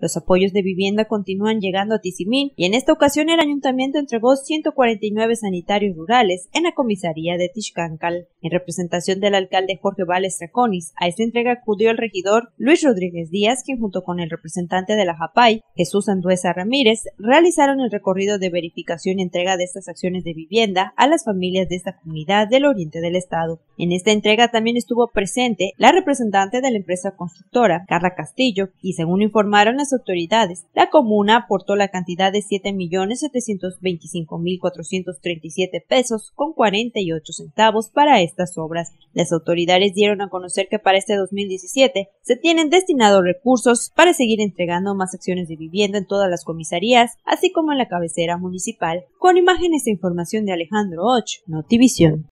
Los apoyos de vivienda continúan llegando a Tizimín y en esta ocasión el ayuntamiento entregó 149 sanitarios rurales en la comisaría de Tixcancal. En representación del alcalde Jorge Vales Traconis, a esta entrega acudió el regidor Luis Rodríguez Díaz, quien junto con el representante de la JAPAI, Jesús Anduesa Ramírez, realizaron el recorrido de verificación y entrega de estas acciones de vivienda a las familias de esta comunidad del oriente del estado. En esta entrega también estuvo presente la representante de la empresa constructora, Carla Castillo, y según informaron las autoridades. La comuna aportó la cantidad de 7.725.437 pesos con 48 centavos para estas obras. Las autoridades dieron a conocer que para este 2017 se tienen destinados recursos para seguir entregando más acciones de vivienda en todas las comisarías, así como en la cabecera municipal. Con imágenes e información de Alejandro Ocho, Notivision.